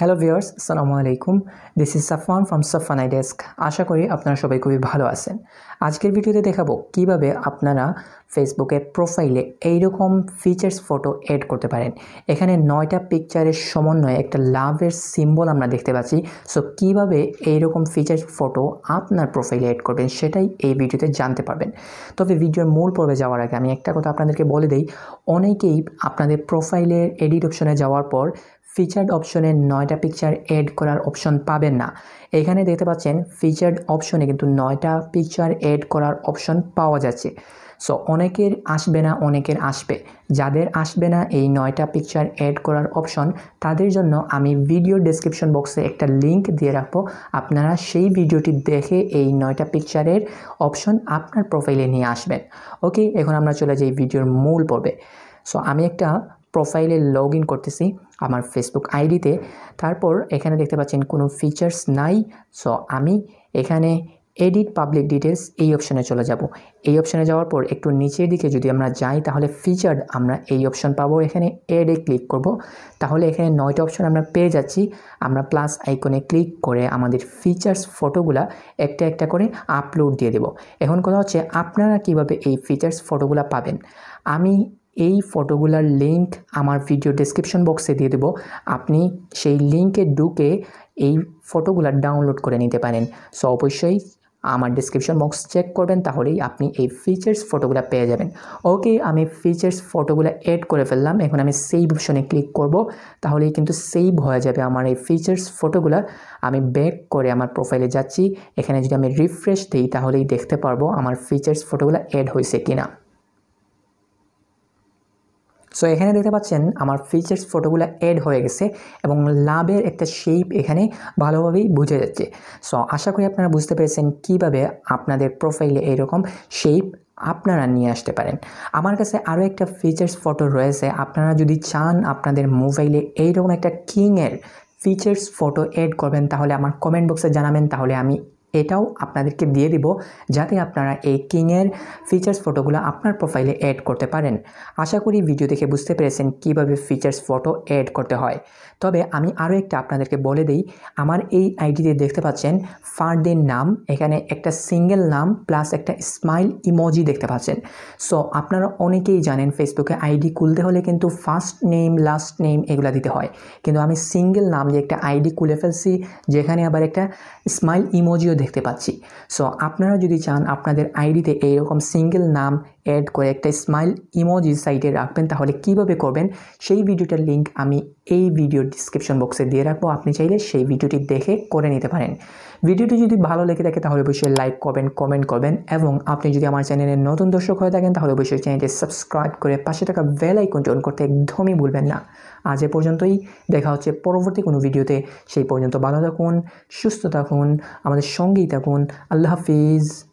hello viewers সালামু আলাইকুম this is Safwan from সাফওয়ানাই ডেস্ক আশা করি আপনারা সবাই খুবই ভালো আছেন আজকের ভিডিওতে দেখাবো কিভাবে আপনারা ফেসবুকে প্রোফাইলে এইরকম ফিচার্স ফটো এড করতে পারেন এখানে নয়টা পিকচারের সমন্বয়ে একটা লাভের সিম্বল আমরা দেখতে পাচ্ছি সো কিভাবে এইরকম ফিচার্স ফটো আপনার প্রোফাইলে এড করবেন সেটাই এই ভিডিওতে জানতে পারবেন তবে ভিডিওর মূল পর্বে যাওয়ার আগে আমি একটা কথা আপনাদেরকে বলে দিই অনেকেই আপনাদের প্রোফাইলের এডিট অপশনে যাওয়ার পর ফিচার্ড অপশনে নয়টা পিকচার অ্যাড করার অপশন পাবেন না এখানে দেখতে পাচ্ছেন ফিচার্ড অপশনে কিন্তু নয়টা পিকচার অ্যাড করার অপশন পাওয়া যাচ্ছে সো অনেকের আসবে না অনেকের আসবে যাদের আসবে না এই নয়টা পিকচার অ্যাড করার অপশন তাদের জন্য আমি ভিডিও ডেসক্রিপশন বক্সে একটা লিংক দিয়ে রাখবো আপনারা সেই ভিডিওটি দেখে এই নয়টা পিকচারের অপশন আপনার প্রোফাইলে নিয়ে আসবেন ওকে এখন আমরা চলে যাই ভিডিওর মূল পর্বে সো আমি একটা প্রোফাইলে লগ ইন করতেছি আমার ফেসবুক আইডিতে তারপর এখানে দেখতে পাচ্ছেন কোনো ফিচার্স নাই সো আমি এখানে এডিট পাবলিক ডিটেলস এই অপশানে চলে যাব এই অপশানে যাওয়ার পর একটু নিচের দিকে যদি আমরা যাই তাহলে ফিচার্ড আমরা এই অপশান পাবো এখানে এডে ক্লিক করব তাহলে এখানে নয়টা অপশান আমরা পেয়ে যাচ্ছি আমরা প্লাস আইকনে ক্লিক করে আমাদের ফিচার্স ফটোগুলা একটা একটা করে আপলোড দিয়ে দেব এখন কথা হচ্ছে আপনারা কিভাবে এই ফিচার্স ফটোগুলা পাবেন আমি এই ফটোগুলার লিঙ্ক আমার ভিডিও ডিসক্রিপশন বক্সে দিয়ে দেবো আপনি সেই লিঙ্কে ঢুকে এই ফটোগুলার ডাউনলোড করে নিতে পারেন সো অবশ্যই আমার ডিসক্রিপশন বক্স চেক করবেন তাহলেই আপনি এই ফিচার্স ফটোগুলা পেয়ে যাবেন ওকে আমি ফিচার্স ফটোগুলা অ্যাড করে ফেললাম এখন আমি সেভ অপশনে ক্লিক করব তাহলেই কিন্তু সেভ হয়ে যাবে আমার এই ফিচার্স ফটোগুলা আমি ব্যাক করে আমার প্রোফাইলে যাচ্ছি এখানে যদি আমি রিফ্রেশ দিই তাহলেই দেখতে পারবো আমার ফিচার্স ফটোগুলা অ্যাড হয়েছে কিনা সো এখানে দেখতে পাচ্ছেন আমার ফিচার্স ফটোগুলো অ্যাড হয়ে গেছে এবং লাভের একটা শেপ এখানে ভালোভাবেই বুঝে যাচ্ছে সো আশা করি আপনারা বুঝতে পেরেছেন কিভাবে আপনাদের প্রোফাইলে এরকম শেপ আপনারা নিয়ে আসতে পারেন আমার কাছে আরও একটা ফিচার্স ফটো রয়েছে আপনারা যদি চান আপনাদের মোবাইলে এইরকম একটা কিংয়ের ফিচার্স ফটো এড করবেন তাহলে আমার কমেন্ট বক্সে জানাবেন তাহলে আমি এটাও আপনাদেরকে দিয়ে দিব যাতে আপনারা এই কিংয়ের ফিচার্স ফটোগুলো আপনার প্রোফাইলে অ্যাড করতে পারেন আশা করি ভিডিও দেখে বুঝতে পেরেছেন কিভাবে ফিচার্স ফটো অ্যাড করতে হয় তবে আমি আরও একটা আপনাদেরকে বলে দিই আমার এই আইডিতে দেখতে পাচ্ছেন ফার্দের নাম এখানে একটা সিঙ্গেল নাম প্লাস একটা স্মাইল ইমোজি দেখতে পাচ্ছেন সো আপনারা অনেকেই জানেন ফেসবুকে আইডি খুলতে হলে কিন্তু ফার্স্ট নেম লাস্ট নেম এগুলো দিতে হয় কিন্তু আমি সিঙ্গেল নাম দিয়ে একটা আইডি খুলে ফেলছি যেখানে আবার একটা স্মাইল ইমোজিও দেখতে পাচ্ছি সো আপনারা যদি চান আপনাদের আইডিতে এইরকম সিঙ্গেল নাম অ্যাড করে একটা স্মাইল ইমোজি সাইটে রাখবেন তাহলে কিভাবে করবেন সেই ভিডিওটার লিঙ্ক আমি এই ভিডিও ডিসক্রিপশন বক্সে দিয়ে রাখবো আপনি চাইলে সেই ভিডিওটি দেখে করে নিতে পারেন ভিডিওটি যদি ভালো লেগে থাকে তাহলে অবশ্যই লাইক করবেন কমেন্ট করবেন এবং আপনি যদি আমার চ্যানেলে নতুন দর্শক হয়ে থাকেন তাহলে অবশ্যই চ্যানেলটি সাবস্ক্রাইব করে পাশে থাকা বেল আইকনটি অন করতে একদমই ভুলবেন না আজ এ পর্যন্তই দেখা হচ্ছে পরবর্তী কোনো ভিডিওতে সেই পর্যন্ত ভালো থাকুন সুস্থ থাকুন আমাদের সঙ্গেই থাকুন আল্লাহ হাফিজ